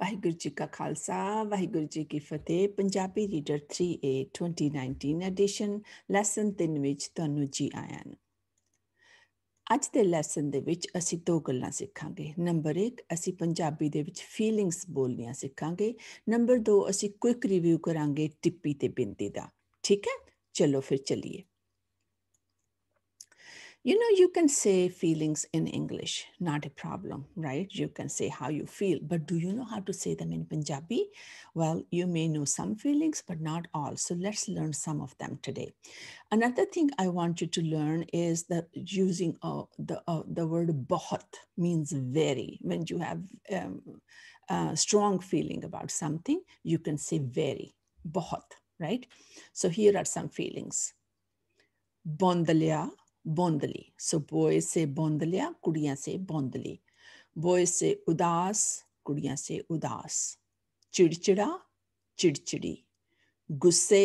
ਵਾਹਿਗੁਰੂ ਜੀ ਕਾ ਖਾਲਸਾ ਵਾਹਿਗੁਰੂ ਜੀ ਕੀ ਫਤਿਹ Punjabi reader 3A 2019 edition lesson 3 ਵਿੱਚ ਤੁਹਾਨੂੰ ਜੀ ਆਇਆਂ ਨੂੰ ਅੱਜ ਦੇ ਲੈਸਨ ਦੇ ਵਿੱਚ ਅਸੀਂ ਦੋ ਗੱਲਾਂ ਸਿੱਖਾਂਗੇ ਨੰਬਰ 1 ਅਸੀਂ ਪੰਜਾਬੀ ਦੇ ਵਿੱਚ ਫੀਲਿੰਗਸ ਬੋਲਨੀਆਂ ਸਿੱਖਾਂਗੇ ਨੰਬਰ 2 ਅਸੀਂ ਕੁਇਕ ਰਿਵਿਊ ਕਰਾਂਗੇ ਟਿੱਪੀ ਤੇ ਬਿੰਦੀ ਦਾ ਠੀਕ ਹੈ ਚਲੋ ਫਿਰ ਚੱਲੀਏ you know you can say feelings in english not a problem right you can say how you feel but do you know how to say them in punjabi well you may know some feelings but not all so let's learn some of them today another thing i want you to learn is that using uh, the uh, the word bahut means very when you have um, a strong feeling about something you can say very bahut right so here are some feelings bondalya बौंदली so boy say बौंदलिया कुड़िया से बौंदली boy से उदास कुड़िया से उदास चिड़चिड़ा चिड़चिड़ी गुस्से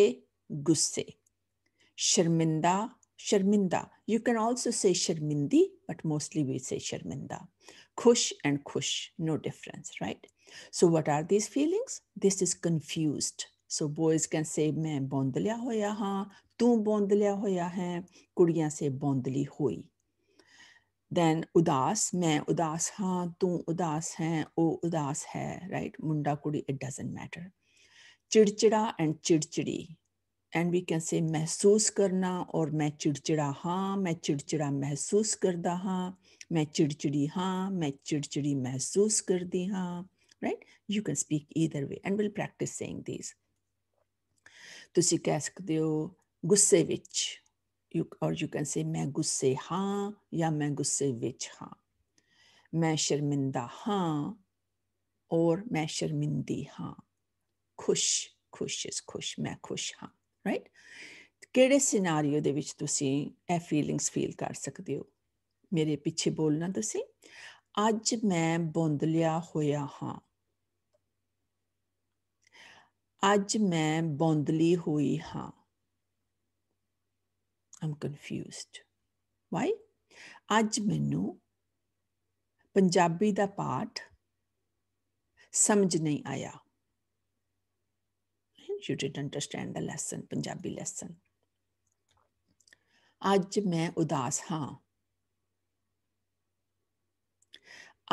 गुस्से शर्मिंदा शर्मिंदा you can also say sharmindi but mostly we say sharminda khush and khush no difference right so what are these feelings this is confused so boys can say मैं बोंद होया हाँ तू बोंद होया है कुड़िया से बोंदली हुई दैन उदास मैं उदास हाँ तू उदास है वो उदास है राइट right? मुंडा कुड़ी इट डजेंट मैटर चिड़चिड़ा एंड चिड़चिड़ी एंड वी कैन से महसूस करना और मैं चिड़चिड़ा हाँ मैं चिड़चिड़ा महसूस करता हाँ मैं चिड़चिड़ी हाँ मैं चिड़चिड़ी महसूस करती हाँ right you can speak either way and will practice saying this ਤੁਸੀਂ ਕਹਿ ਸਕਦੇ ਹੋ ਗੁੱਸੇ ਵਿੱਚ you or you can say ਮੈਂ ਗੁੱਸੇ ਹਾਂ ਜਾਂ ਮੈਂ ਗੁੱਸੇ ਵਿੱਚ ਹਾਂ ਮੈਂ ਸ਼ਰਮਿੰਦਾ ਹਾਂ ਔਰ ਮੈਂ ਸ਼ਰਮਿੰਦੀ ਹਾਂ ਖੁਸ਼ ਖੁਸ਼ ਇਸ ਖੁਸ਼ ਮੈਂ ਖੁਸ਼ ਹਾਂ ਰਾਈਟ ਕਿਹੜੇ ਸਿਨੈਰੀਓ ਦੇ ਵਿੱਚ ਤੁਸੀਂ ਇਹ ਫੀਲਿੰਗਸ ਫੀਲ ਕਰ ਸਕਦੇ ਹੋ ਮੇਰੇ ਪਿੱਛੇ ਬੋਲਣਾ ਤੁਸੀਂ ਅੱਜ ਮੈਂ ਬੁੰਦਲਿਆ ਹੋਇਆ ਹਾਂ ਅੱਜ ਮੈਂ ਬੌਂਦਲੀ ਹੋਈ ਹਾਂ ਆਮ ਕਨਫਿਊਜ਼ਡ ਵਾਈ ਅੱਜ ਮੈਨੂੰ ਪੰਜਾਬੀ ਦਾ ਪਾਠ ਸਮਝ ਨਹੀਂ ਆਇਆ you did understand the lesson Punjabi lesson ਅੱਜ ਮੈਂ ਉਦਾਸ ਹਾਂ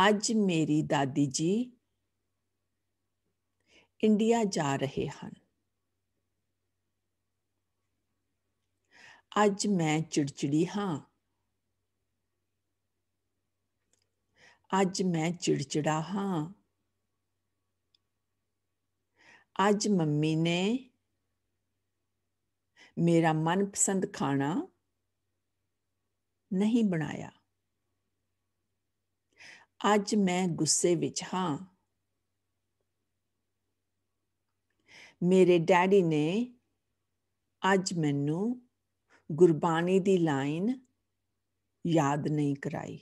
ਅੱਜ ਮੇਰੀ ਦਾਦੀ ਜੀ ਇੰਡੀਆ ਜਾ ਰਹੇ ਹਨ ਅੱਜ ਮੈਂ ਚਿੜਚਿੜੀ ਹਾਂ ਅੱਜ ਮੈਂ ਚਿੜਚਿੜਾ ਹਾਂ ਅੱਜ ਮੰਮੀ ਨੇ ਮੇਰਾ ਮਨਪਸੰਦ ਖਾਣਾ ਨਹੀਂ ਬਣਾਇਆ ਅੱਜ ਮੈਂ ਗੁੱਸੇ ਵਿੱਚ ਹਾਂ ਮੇਰੇ ਡੈਡੀ ਨੇ ਅੱਜ ਮੈਨੂੰ ਗੁਰਬਾਣੀ ਦੀ ਲਾਈਨ ਯਾਦ ਨਹੀਂ ਕਰਾਈ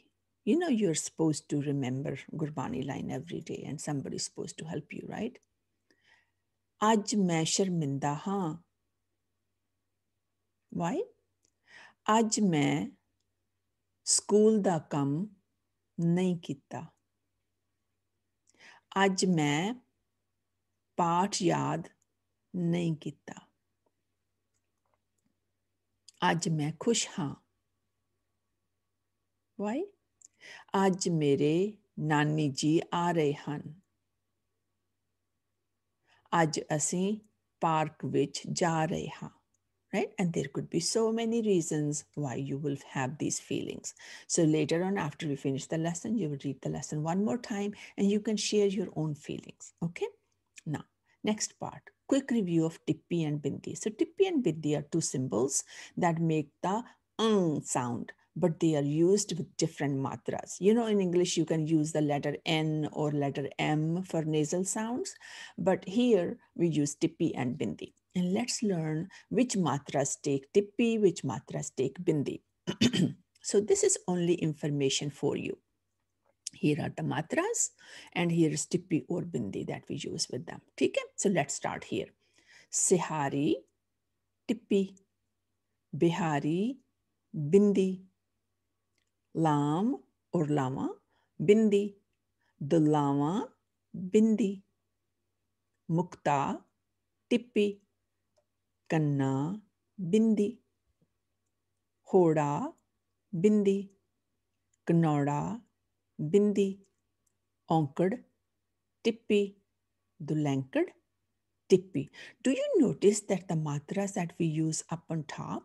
you نو you are supposed to remember Gurbani line every day and somebody is supposed to help you right ਅੱਜ ਮੈਂ ਸ਼ਰਮਿੰਦਾ ਹਾਂ ਵਾਈ ਅੱਜ ਮੈਂ ਸਕੂਲ ਦਾ ਕੰਮ ਨਹੀਂ ਕੀਤਾ ਅੱਜ ਮੈਂ ਪਾਠ ਯਾਦ ਨਹੀਂ ਕੀਤਾ ਅੱਜ ਮੈਂ ਖੁਸ਼ ਹਾਂ ਵਾਈ ਅੱਜ ਮੇਰੇ ਨਾਨੀ ਜੀ ਆ ਰਹੇ ਹਨ ਅੱਜ ਅਸੀਂ ਪਾਰਕ ਵਿੱਚ ਜਾ ਰਹੇ ਹਾਂ right and there could be so many reasons why you will have these feelings so later on after we finish the lesson you will read the lesson one more time and you can share your own feelings okay now next part quick review of Tippi and Bindi. So Tippi and Bindi are two symbols that make the ng sound but they are used with different matras. You know, in English, you can use the letter N or letter M for nasal sounds, but here we use tippi and bindi. And let's learn which matras take tippi, which matras take bindi. so this is only information for you. here are the matras and here is tippi or bindi that we use with them. Okay, so let's start here. Sihari, tippi, bihari, bindi, lam or lama, bindi, the lama, bindi, mukta, tippi, kanna, bindi, hoda, bindi, kanora, Bindi, Onkad, Tippi, Dulankad, Tippi. Do you notice that the matras that we use up on top,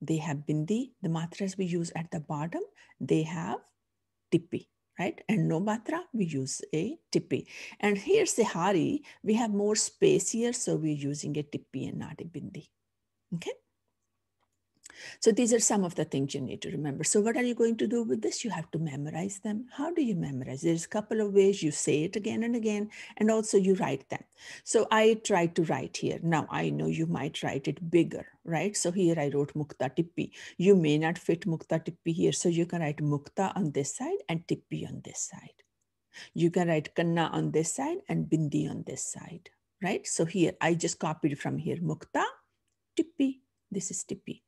they have Bindi. The matras we use at the bottom, they have Tippi right? And no matra, we use a tippi. And here sehari, we have more space here, so we're using a tippi and not a bindi, okay? So these are some of the things you need to remember. So what are you going to do with this? You have to memorize them. How do you memorize? There's a couple of ways you say it again and again, and also you write them. So I tried to write here. Now I know you might write it bigger, right? So here I wrote Mukta Tippi. You may not fit Mukta Tippi here, so you can write Mukta on this side and Tippi on this side. You can write Kanna on this side and Bindi on this side, right? So here I just copied from here Mukta, Tippi. This is Tippi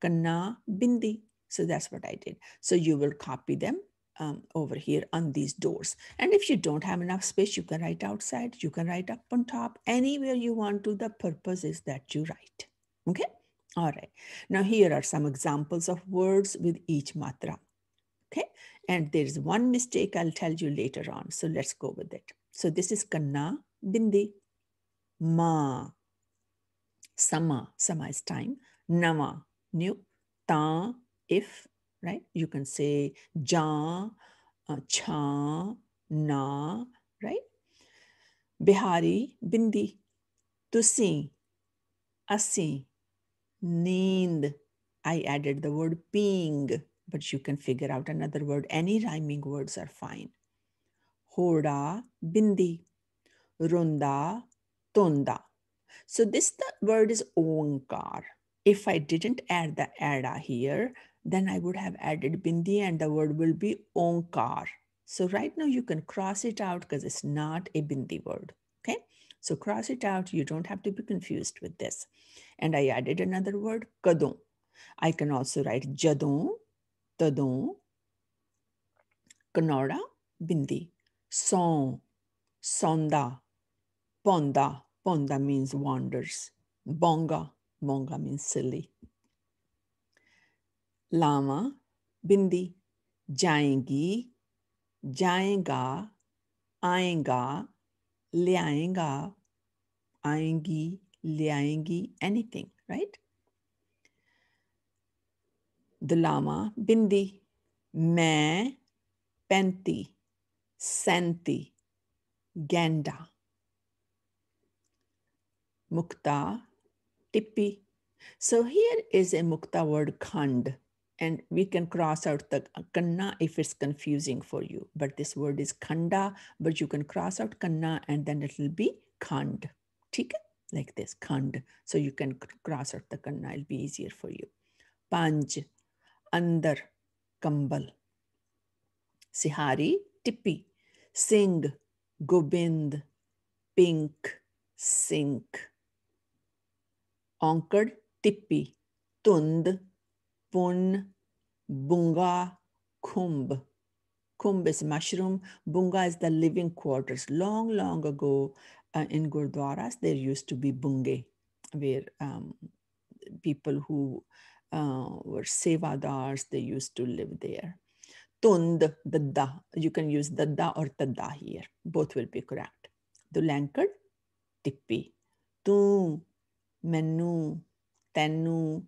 Kanna Bindi. So that's what I did. So you will copy them um, over here on these doors. And if you don't have enough space, you can write outside, you can write up on top, anywhere you want to. The purpose is that you write. Okay? All right. Now here are some examples of words with each matra. Okay? And there's one mistake I'll tell you later on. So let's go with it. So this is Kanna Bindi. Ma. Sama. Sama is time. Nama new, ta, if, right? You can say ja, uh, cha, na, right? Bihari, bindi, tusi, asi, neend. I added the word ping, but you can figure out another word. Any rhyming words are fine. Hoda, bindi, runda, tonda. So this the word is onkar. If I didn't add the ada here, then I would have added bindi and the word will be onkar. So right now you can cross it out because it's not a bindi word, okay? So cross it out, you don't have to be confused with this. And I added another word, kadon. I can also write jadon, tadon, kanora, bindi, son, sonda, ponda, ponda means wanders, bonga, Monga means silly. Lama बिंदी जाएंगी जाएगा आएगा ले आएगा आएंगी ले आएंगी anything right द लामा बिंदी मैं पैंती सैंती गेंडा मुक्ता tipi. So here is a mukta word khand and we can cross out the kanna if it's confusing for you. But this word is khanda, but you can cross out kanna and then it'll be khand. Theek? Like this, khand. So you can cross out the kanna, it'll be easier for you. Panj, andar, kambal. Sihari, tippi. Singh, gobind, pink, sink. ਔਂਕੜ ਤਿੱਪੀ tund, pun, bunga kumb. Kumb is mushroom. Bunga is the living quarters. Long, long ago uh, in Gurdwaras, there used to be bunge, where um, people who uh, were sevadars, they used to live there. Tund, dadda. You can use dadda or tadda here. Both will be correct. Dulankad, tippi. Tu, Menu, tenu,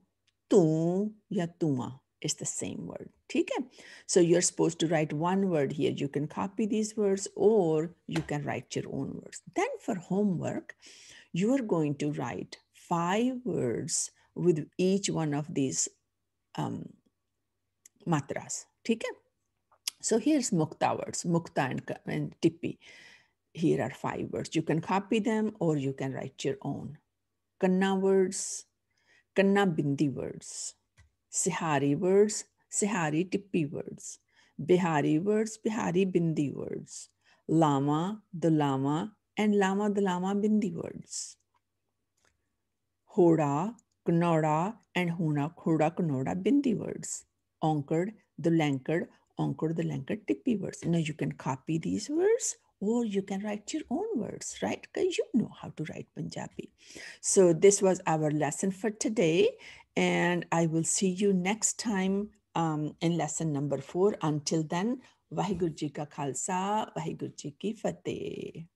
tu, या तुआ is the same word. Okay? So you're supposed to write one word here. You can copy these words or you can write your own words. Then for homework, you are going to write five words with each one of these um, matras. Okay? So here's mukta words, mukta and, and Here are five words. You can copy them or you can write your own. Kanna words, Kanna Bindi words, Sihari words, Sihari Tippi words, Bihari words, Bihari Bindi words, Lama, the Lama, and Lama, the Lama Bindi words. Hoda, Knoda, and Huna, Khoda, Knoda Bindi words. Onkard, the Lankard, Onkard, the Lankard Tippi words. Now you can copy these words or you can write your own words, right? Because you know how to write Punjabi. So this was our lesson for today, and I will see you next time um, in lesson number four. Until then, Vaheguru Ji Ka Khalsa, Vaheguru Ki Fateh.